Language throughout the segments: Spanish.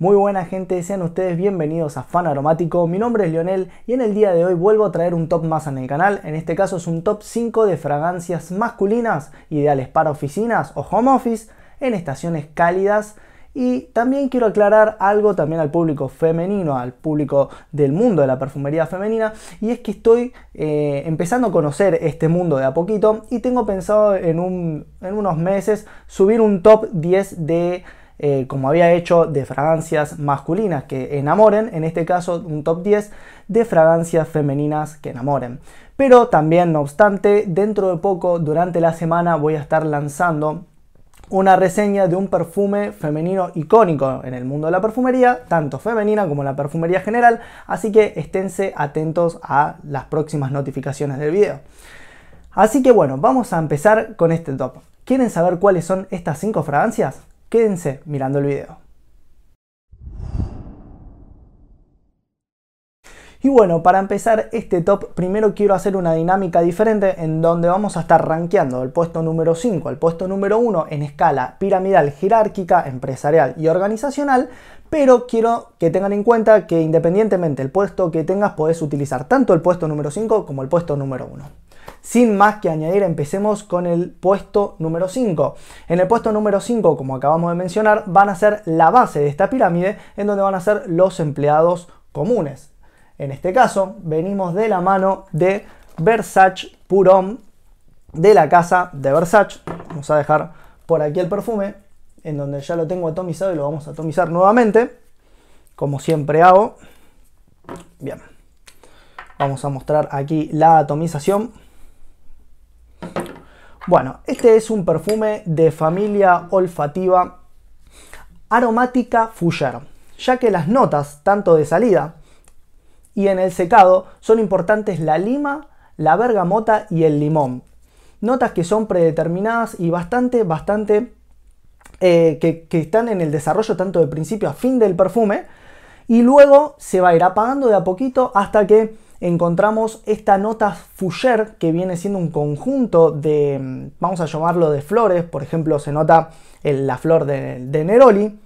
Muy buena gente, sean ustedes bienvenidos a Fan Aromático, mi nombre es Lionel y en el día de hoy vuelvo a traer un top más en el canal, en este caso es un top 5 de fragancias masculinas ideales para oficinas o home office en estaciones cálidas y también quiero aclarar algo también al público femenino, al público del mundo de la perfumería femenina, y es que estoy eh, empezando a conocer este mundo de a poquito y tengo pensado en, en unos meses subir un top 10 de eh, como había hecho de fragancias masculinas que enamoren, en este caso un top 10 de fragancias femeninas que enamoren. Pero también, no obstante, dentro de poco, durante la semana, voy a estar lanzando una reseña de un perfume femenino icónico en el mundo de la perfumería, tanto femenina como la perfumería general, así que esténse atentos a las próximas notificaciones del video. Así que bueno, vamos a empezar con este top. ¿Quieren saber cuáles son estas 5 fragancias? Quédense mirando el video. Y bueno, para empezar este top, primero quiero hacer una dinámica diferente en donde vamos a estar rankeando el puesto número 5 al puesto número 1 en escala piramidal, jerárquica, empresarial y organizacional, pero quiero que tengan en cuenta que independientemente del puesto que tengas, podés utilizar tanto el puesto número 5 como el puesto número 1. Sin más que añadir, empecemos con el puesto número 5. En el puesto número 5, como acabamos de mencionar, van a ser la base de esta pirámide, en donde van a ser los empleados comunes. En este caso, venimos de la mano de Versace Purón, de la casa de Versace. Vamos a dejar por aquí el perfume, en donde ya lo tengo atomizado y lo vamos a atomizar nuevamente, como siempre hago. Bien, vamos a mostrar aquí la atomización. Bueno, este es un perfume de familia olfativa aromática Fougère, ya que las notas, tanto de salida y en el secado, son importantes la lima, la bergamota y el limón. Notas que son predeterminadas y bastante, bastante, eh, que, que están en el desarrollo tanto de principio a fin del perfume, y luego se va a ir apagando de a poquito hasta que encontramos esta nota fougère que viene siendo un conjunto de, vamos a llamarlo de flores, por ejemplo se nota la flor de, de Neroli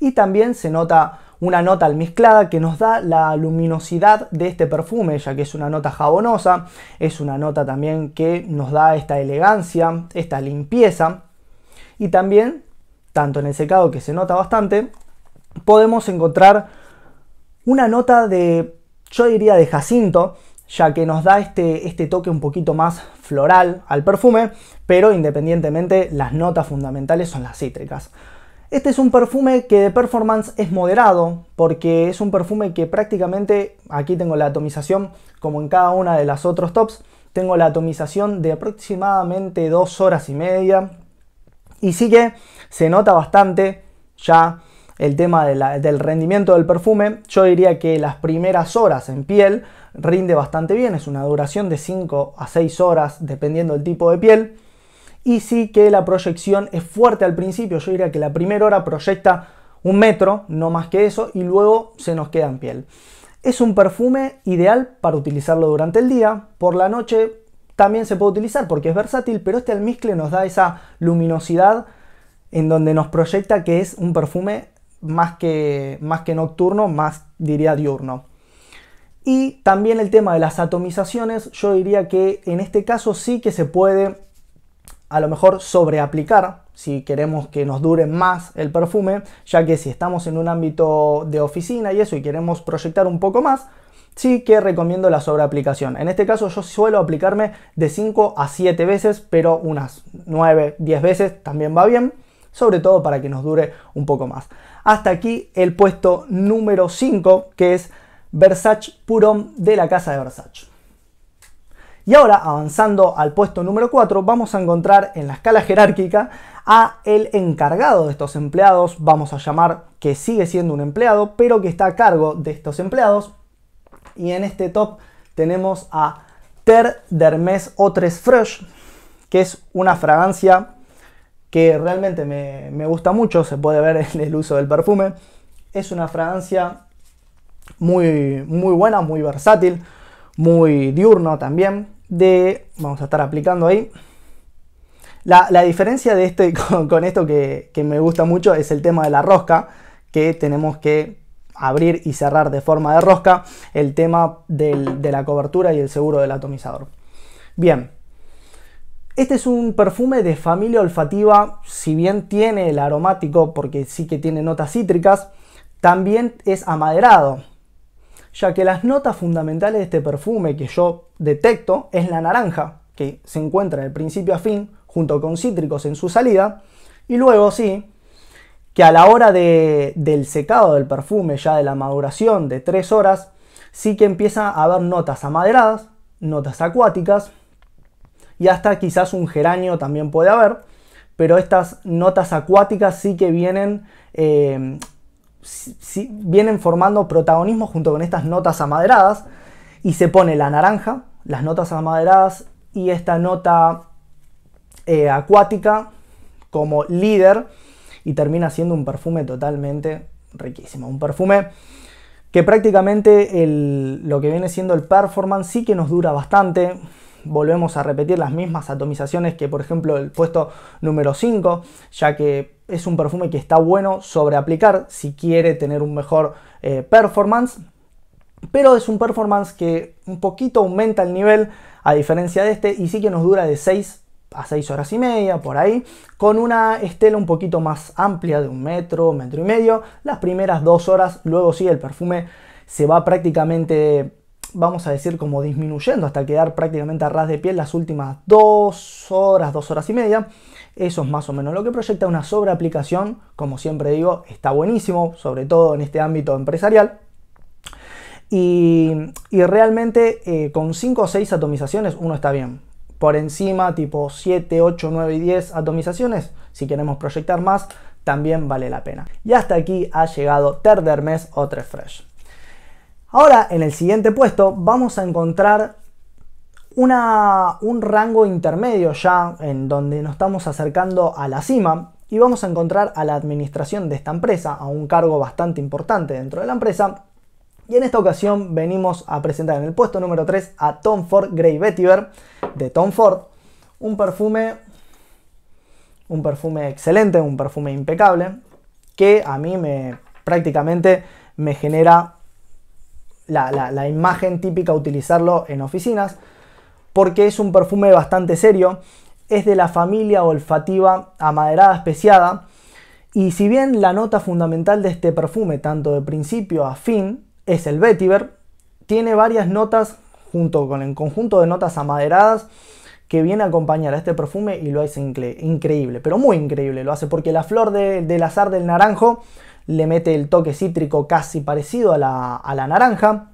y también se nota una nota almizclada que nos da la luminosidad de este perfume, ya que es una nota jabonosa, es una nota también que nos da esta elegancia, esta limpieza y también, tanto en el secado que se nota bastante, podemos encontrar una nota de yo diría de jacinto, ya que nos da este, este toque un poquito más floral al perfume, pero independientemente las notas fundamentales son las cítricas. Este es un perfume que de performance es moderado, porque es un perfume que prácticamente, aquí tengo la atomización, como en cada una de las otros tops, tengo la atomización de aproximadamente dos horas y media. Y sí que se nota bastante ya el tema del rendimiento del perfume, yo diría que las primeras horas en piel rinde bastante bien, es una duración de 5 a 6 horas dependiendo del tipo de piel. Y sí que la proyección es fuerte al principio, yo diría que la primera hora proyecta un metro, no más que eso, y luego se nos queda en piel. Es un perfume ideal para utilizarlo durante el día, por la noche también se puede utilizar porque es versátil, pero este almizcle nos da esa luminosidad en donde nos proyecta que es un perfume más que, más que nocturno, más diría diurno. Y también el tema de las atomizaciones, yo diría que en este caso sí que se puede a lo mejor sobreaplicar si queremos que nos dure más el perfume, ya que si estamos en un ámbito de oficina y eso y queremos proyectar un poco más, sí que recomiendo la sobreaplicación. En este caso yo suelo aplicarme de 5 a 7 veces, pero unas 9, 10 veces también va bien, sobre todo para que nos dure un poco más. Hasta aquí el puesto número 5, que es Versace Purón de la casa de Versace. Y ahora, avanzando al puesto número 4, vamos a encontrar en la escala jerárquica a el encargado de estos empleados, vamos a llamar que sigue siendo un empleado, pero que está a cargo de estos empleados. Y en este top tenemos a Ter o Otres Fresh, que es una fragancia que realmente me, gusta mucho, se puede ver en el uso del perfume. Es una fragancia muy, muy buena, muy versátil, muy diurno también. De, vamos a estar aplicando ahí. La, diferencia de este con, esto que, me gusta mucho es el tema de la rosca, que tenemos que abrir y cerrar de forma de rosca el tema de la cobertura y el seguro del atomizador. Bien, este es un perfume de familia olfativa, si bien tiene el aromático, porque sí que tiene notas cítricas, también es amaderado, ya que las notas fundamentales de este perfume que yo detecto es la naranja, que se encuentra de principio a fin junto con cítricos en su salida, y luego sí, que a la hora del secado del perfume, ya de la maduración de 3 horas, sí que empieza a haber notas amaderadas, notas acuáticas, y hasta quizás un geranio también puede haber, pero estas notas acuáticas sí que vienen, eh, vienen formando protagonismo junto con estas notas amaderadas y se pone la naranja, las notas amaderadas y esta nota eh, acuática como líder y termina siendo un perfume totalmente riquísimo, un perfume que prácticamente lo que viene siendo el performance sí que nos dura bastante, volvemos a repetir las mismas atomizaciones que por ejemplo el puesto número 5, ya que es un perfume que está bueno sobre aplicar si quiere tener un mejor eh, performance, pero es un performance que un poquito aumenta el nivel a diferencia de este y sí que nos dura de 6 a 6 horas y media, por ahí, con una estela un poquito más amplia de un metro, metro y medio, las primeras 2 horas, luego sí el perfume se va prácticamente vamos a decir, como disminuyendo hasta quedar prácticamente a ras de piel las últimas dos horas, dos horas y media. Eso es más o menos lo que proyecta una aplicación como siempre digo, está buenísimo, sobre todo en este ámbito empresarial. Y, realmente eh, con 5 o 6 atomizaciones uno está bien. Por encima, tipo 7, 8, 9 y 10 atomizaciones, si queremos proyectar más, también vale la pena. Y hasta aquí ha llegado Terdermes o Fresh. Ahora, en el siguiente puesto, vamos a encontrar una, un rango intermedio ya en donde nos estamos acercando a la cima y vamos a encontrar a la administración de esta empresa, a un cargo bastante importante dentro de la empresa. Y en esta ocasión venimos a presentar en el puesto número 3 a Tom Ford Grey Vetiver de Tom Ford, un perfume un perfume excelente, un perfume impecable que a mí me prácticamente me genera la, imagen típica utilizarlo en oficinas, porque es un perfume bastante serio, es de la familia olfativa amaderada especiada, y si bien la nota fundamental de este perfume, tanto de principio a fin, es el vetiver, tiene varias notas junto con el conjunto de notas amaderadas que viene a acompañar a este perfume y lo hace increíble, pero muy increíble lo hace porque la flor del azar del naranjo le mete el toque cítrico casi parecido a la, naranja.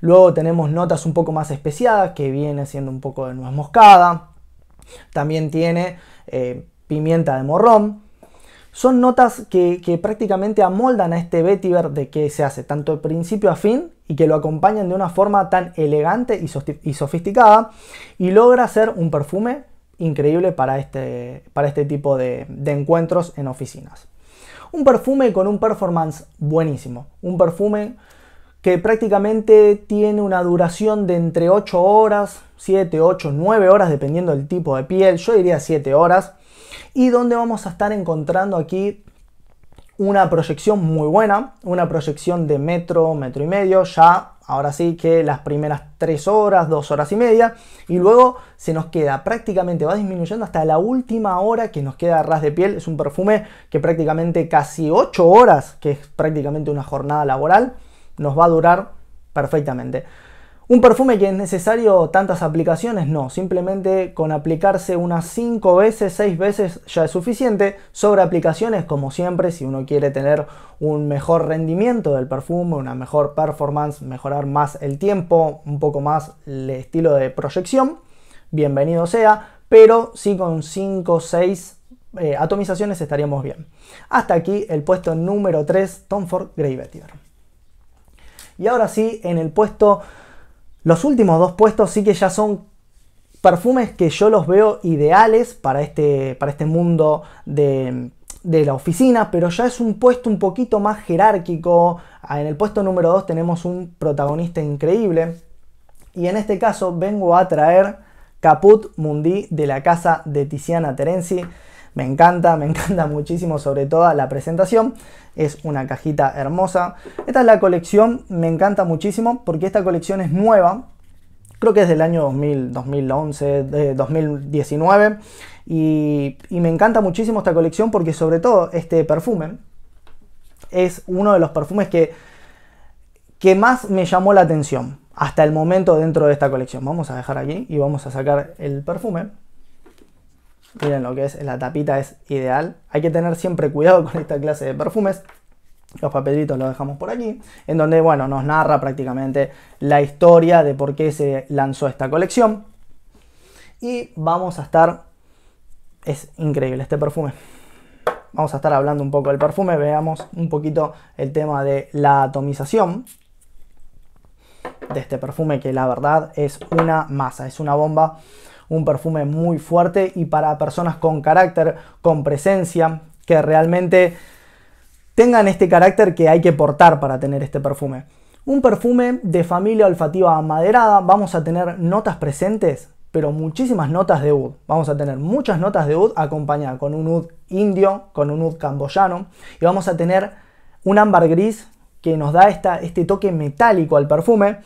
Luego tenemos notas un poco más especiadas, que viene siendo un poco de nuez moscada. También tiene eh, pimienta de morrón. Son notas que, prácticamente amoldan a este vetiver de que se hace tanto de principio a fin y que lo acompañan de una forma tan elegante y, y sofisticada y logra ser un perfume increíble para este, para este tipo de encuentros en oficinas. Un perfume con un performance buenísimo. Un perfume que prácticamente tiene una duración de entre 8 horas, 7, 8, 9 horas, dependiendo del tipo de piel, yo diría 7 horas, y donde vamos a estar encontrando aquí una proyección muy buena, una proyección de metro, metro y medio, ya ahora sí que las primeras 3 horas, 2 horas y media, y luego se nos queda prácticamente, va disminuyendo hasta la última hora que nos queda ras de piel. Es un perfume que prácticamente casi 8 horas, que es prácticamente una jornada laboral, nos va a durar perfectamente. Un perfume que es necesario tantas aplicaciones, no, simplemente con aplicarse unas 5 veces, 6 veces ya es suficiente. Sobre aplicaciones, como siempre, si uno quiere tener un mejor rendimiento del perfume, una mejor performance, mejorar más el tiempo, un poco más el estilo de proyección, bienvenido sea, pero sí con 5 o 6 atomizaciones estaríamos bien. Hasta aquí el puesto número 3, Tom Ford Grey Vetiver. Y ahora sí, en el puesto los últimos dos puestos sí que ya son perfumes que yo los veo ideales para este, para este mundo de, de la oficina, pero ya es un puesto un poquito más jerárquico. Ah, en el puesto número 2 tenemos un protagonista increíble. Y en este caso vengo a traer Caput Mundi de la casa de Tiziana Terenzi. Me encanta, me encanta muchísimo, sobre todo la presentación. Es una cajita hermosa. Esta es la colección, me encanta muchísimo porque esta colección es nueva. Creo que es del año 2000, 2011, 2019. Y, me encanta muchísimo esta colección porque sobre todo este perfume es uno de los perfumes que, que más me llamó la atención hasta el momento dentro de esta colección. Vamos a dejar aquí y vamos a sacar el perfume. Miren lo que es, la tapita es ideal. Hay que tener siempre cuidado con esta clase de perfumes. Los papelitos los dejamos por aquí, en donde, bueno, nos narra prácticamente la historia de por qué se lanzó esta colección. Y vamos a estar... Es increíble este perfume vamos a estar hablando un poco del perfume, veamos un poquito el tema de la atomización de este perfume que la verdad es una masa, es una bomba un perfume muy fuerte y para personas con carácter, con presencia, que realmente tengan este carácter que hay que portar para tener este perfume. Un perfume de familia olfativa amaderada. vamos a tener notas presentes, pero muchísimas notas de oud. Vamos a tener muchas notas de oud acompañadas con un oud indio, con un oud camboyano y vamos a tener un ámbar gris que nos da este toque metálico al perfume.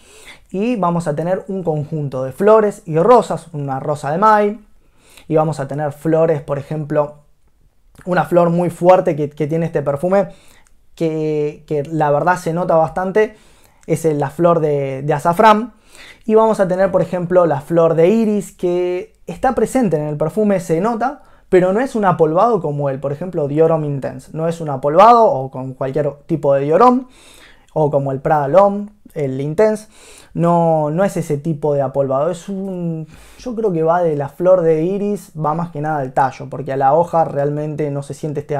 Y vamos a tener un conjunto de flores y rosas, una rosa de May. Y vamos a tener flores, por ejemplo, una flor muy fuerte que, tiene este perfume, que, la verdad se nota bastante, es la flor de azafrán. Y vamos a tener, por ejemplo, la flor de iris, que está presente en el perfume, se nota, pero no es un apolvado como el, por ejemplo, Diorom Intense. No es un apolvado o con cualquier tipo de Diorom, o como el Prada el Intense. No, no es ese tipo de apolvado. Es un. Yo creo que va de la flor de iris, va más que nada al tallo, porque a la hoja realmente no se siente este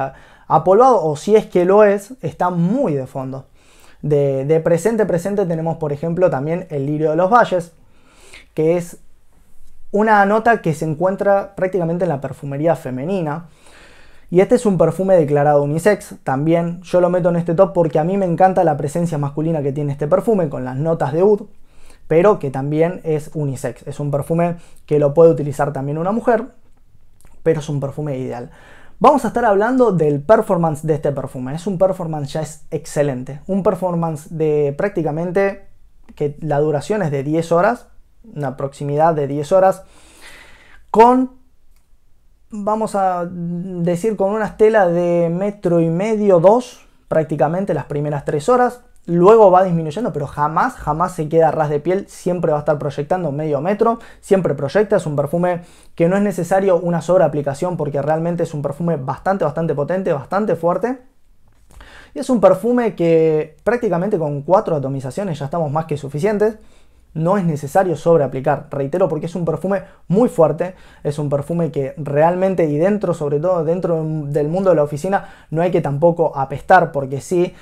apolvado, o si es que lo es, está muy de fondo. De, de presente, presente tenemos, por ejemplo, también el lirio de los valles, que es una nota que se encuentra prácticamente en la perfumería femenina. Y este es un perfume declarado unisex, también yo lo meto en este top porque a mí me encanta la presencia masculina que tiene este perfume con las notas de oud, pero que también es unisex. Es un perfume que lo puede utilizar también una mujer, pero es un perfume ideal. Vamos a estar hablando del performance de este perfume. Es un performance ya es excelente. Un performance de prácticamente que la duración es de 10 horas, una proximidad de 10 horas, con, vamos a decir, con unas telas de metro y medio, dos, prácticamente las primeras 3 horas. Luego va disminuyendo, pero jamás, jamás se queda ras de piel, siempre va a estar proyectando medio metro, siempre proyecta, es un perfume que no es necesario una aplicación porque realmente es un perfume bastante, bastante potente, bastante fuerte. Y es un perfume que prácticamente con cuatro atomizaciones ya estamos más que suficientes no es necesario sobreaplicar, reitero, porque es un perfume muy fuerte, es un perfume que realmente y dentro, sobre todo dentro del mundo de la oficina, no hay que tampoco apestar, porque sí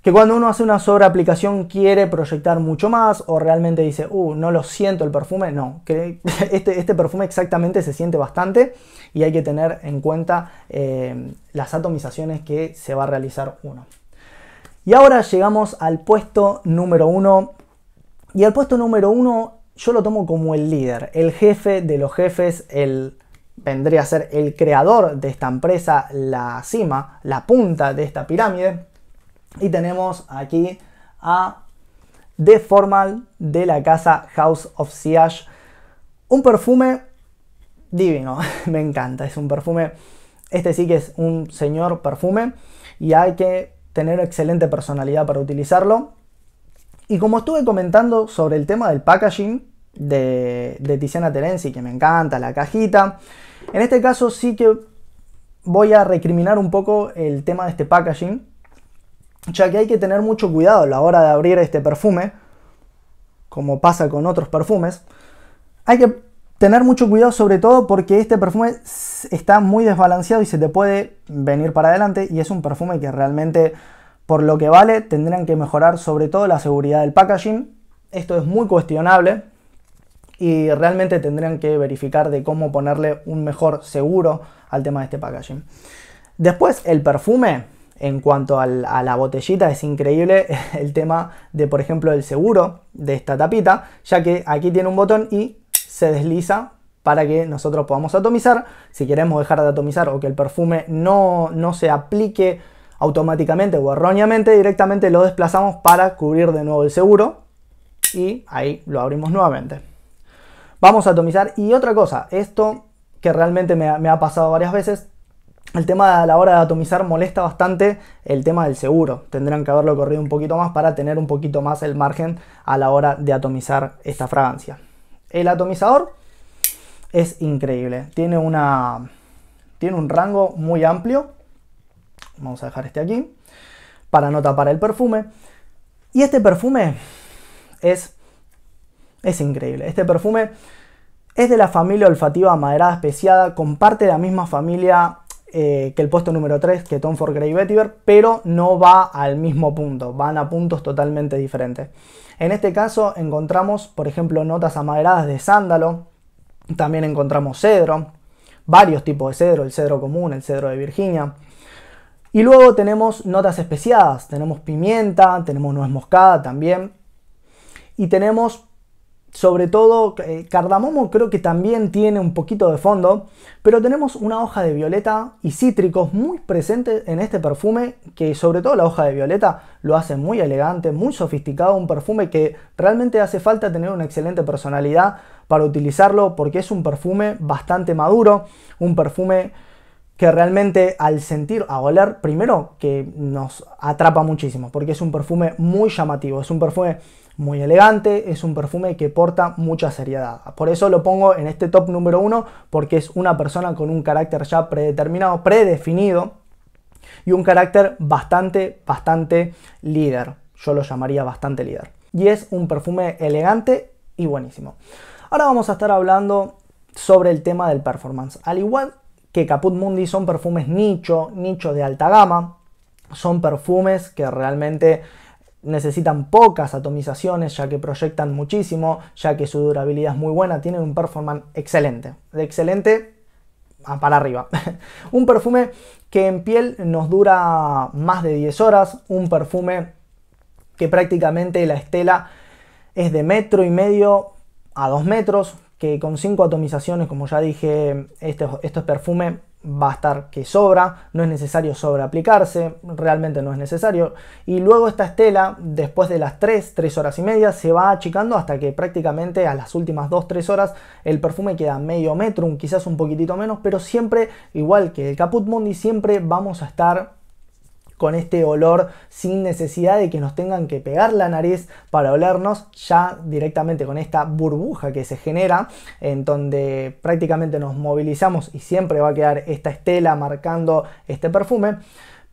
que cuando uno hace una aplicación quiere proyectar mucho más o realmente dice, uh, no lo siento el perfume, no, que este, este perfume exactamente se siente bastante y hay que tener en cuenta eh, las atomizaciones que se va a realizar uno. Y ahora llegamos al puesto número uno y al puesto número uno yo lo tomo como el líder, el jefe de los jefes, el vendría a ser el creador de esta empresa, la cima, la punta de esta pirámide. Y tenemos aquí a The Formal de la casa House of Siage. Un perfume divino, me encanta, es un perfume, este sí que es un señor perfume y hay que tener excelente personalidad para utilizarlo. Y como estuve comentando sobre el tema del packaging de, Tiziana Terenzi, que me encanta, la cajita, en este caso sí que voy a recriminar un poco el tema de este packaging, ya que hay que tener mucho cuidado a la hora de abrir este perfume, como pasa con otros perfumes. Hay que tener mucho cuidado sobre todo porque este perfume está muy desbalanceado y se te puede venir para adelante y es un perfume que realmente por lo que vale tendrían que mejorar sobre todo la seguridad del packaging. Esto es muy cuestionable y realmente tendrían que verificar de cómo ponerle un mejor seguro al tema de este packaging. Después el perfume, en cuanto a la botellita, es increíble el tema de, por ejemplo, el seguro de esta tapita, ya que aquí tiene un botón y se desliza para que nosotros podamos atomizar. Si queremos dejar de atomizar o que el perfume no, no se aplique automáticamente o erróneamente directamente lo desplazamos para cubrir de nuevo el seguro y ahí lo abrimos nuevamente. Vamos a atomizar y otra cosa, esto que realmente me ha, pasado varias veces, el tema a la hora de atomizar molesta bastante el tema del seguro. Tendrán que haberlo corrido un poquito más para tener un poquito más el margen a la hora de atomizar esta fragancia. El atomizador es increíble, tiene, una, tiene un rango muy amplio Vamos a dejar este aquí para no tapar el perfume. Y este perfume es, es increíble. Este perfume es de la familia olfativa amaderada especiada, comparte la misma familia eh, que el puesto número 3, que Tom Ford Grey Vetiver, pero no va al mismo punto, van a puntos totalmente diferentes. En este caso encontramos, por ejemplo, notas amaderadas de sándalo, también encontramos cedro, varios tipos de cedro, el cedro común, el cedro de Virginia, y luego tenemos notas especiadas, tenemos pimienta, tenemos nuez moscada también. Y tenemos sobre todo eh, cardamomo creo que también tiene un poquito de fondo, pero tenemos una hoja de violeta y cítricos muy presentes en este perfume, que sobre todo la hoja de violeta lo hace muy elegante, muy sofisticado, un perfume que realmente hace falta tener una excelente personalidad para utilizarlo porque es un perfume bastante maduro, un perfume que realmente al sentir, a oler, primero que nos atrapa muchísimo, porque es un perfume muy llamativo, es un perfume muy elegante, es un perfume que porta mucha seriedad. Por eso lo pongo en este top número uno, porque es una persona con un carácter ya predeterminado, predefinido, y un carácter bastante, bastante líder. Yo lo llamaría bastante líder. Y es un perfume elegante y buenísimo. Ahora vamos a estar hablando sobre el tema del performance. Al igual que Caput Mundi son perfumes nicho, nicho de alta gama, son perfumes que realmente necesitan pocas atomizaciones ya que proyectan muchísimo, ya que su durabilidad es muy buena, tienen un performance excelente, de excelente para arriba. un perfume que en piel nos dura más de 10 horas, un perfume que prácticamente la estela es de metro y medio a 2 metros, que con 5 atomizaciones, como ya dije, este, esto es perfume, va a estar que sobra, no es necesario sobreaplicarse, realmente no es necesario. Y luego esta estela, después de las 3, 3 horas y media, se va achicando hasta que prácticamente a las últimas 2, 3 horas el perfume queda medio metro, quizás un poquitito menos, pero siempre, igual que el Caput Mundi, siempre vamos a estar con este olor sin necesidad de que nos tengan que pegar la nariz para olernos ya directamente con esta burbuja que se genera en donde prácticamente nos movilizamos y siempre va a quedar esta estela marcando este perfume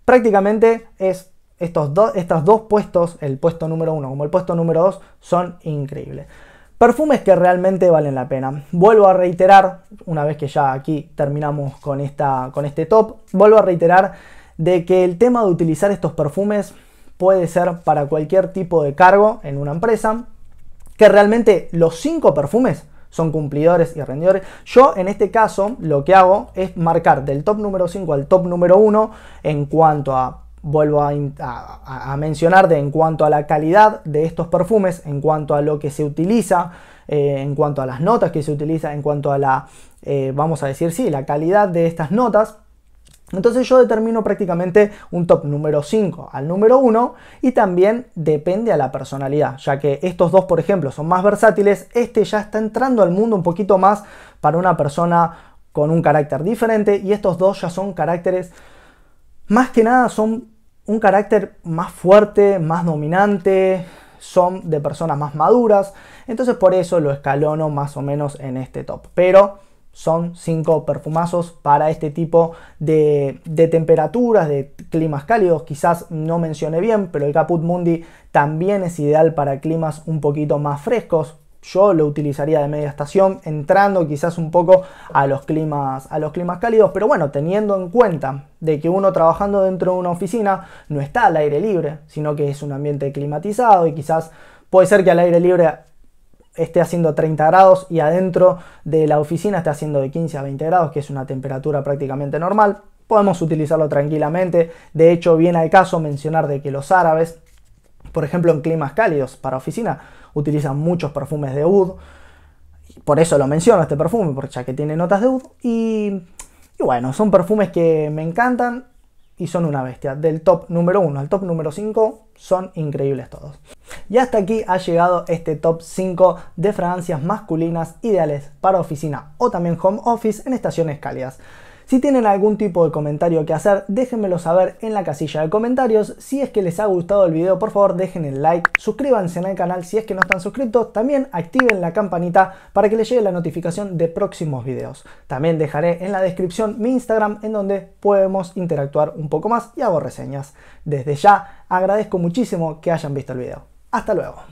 prácticamente es estos, dos puestos, el puesto número uno como el puesto número dos son increíbles perfumes que realmente valen la pena. Vuelvo a reiterar, una vez que ya aquí terminamos con, esta, con este top, vuelvo a reiterar de que el tema de utilizar estos perfumes puede ser para cualquier tipo de cargo en una empresa, que realmente los cinco perfumes son cumplidores y rendidores. Yo en este caso lo que hago es marcar del top número 5 al top número 1 en cuanto a, vuelvo a, mencionar, de, en cuanto a la calidad de estos perfumes, en cuanto a lo que se utiliza, eh, en cuanto a las notas que se utiliza, en cuanto a la, eh, vamos a decir, sí, la calidad de estas notas. Entonces yo determino prácticamente un top número 5 al número 1 y también depende a la personalidad, ya que estos dos, por ejemplo, son más versátiles, este ya está entrando al mundo un poquito más para una persona con un carácter diferente y estos dos ya son caracteres, más que nada son un carácter más fuerte, más dominante, son de personas más maduras, entonces por eso lo escalono más o menos en este top. Pero son cinco perfumazos para este tipo de, temperaturas, de climas cálidos. Quizás no mencioné bien, pero el Caput Mundi también es ideal para climas un poquito más frescos. Yo lo utilizaría de media estación, entrando quizás un poco a los climas, a los climas cálidos, pero bueno, teniendo en cuenta de que uno trabajando dentro de una oficina no está al aire libre, sino que es un ambiente climatizado y quizás puede ser que al aire libre esté haciendo 30 grados y adentro de la oficina esté haciendo de 15 a 20 grados, que es una temperatura prácticamente normal. Podemos utilizarlo tranquilamente. De hecho, viene al caso mencionar de que los árabes, por ejemplo, en climas cálidos para oficina, utilizan muchos perfumes de oud. Por eso lo menciono este perfume, porque ya que tiene notas de oud. Y, y bueno, son perfumes que me encantan y son una bestia. Del top número 1 al top número 5 son increíbles todos. Y hasta aquí ha llegado este top 5 de fragancias masculinas ideales para oficina o también home office en estaciones cálidas. Si tienen algún tipo de comentario que hacer, déjenmelo saber en la casilla de comentarios. Si es que les ha gustado el video, por favor dejen el like, suscríbanse al canal si es que no están suscritos, también activen la campanita para que les llegue la notificación de próximos videos. También dejaré en la descripción mi Instagram en donde podemos interactuar un poco más y hago reseñas. Desde ya agradezco muchísimo que hayan visto el video. Hasta luego.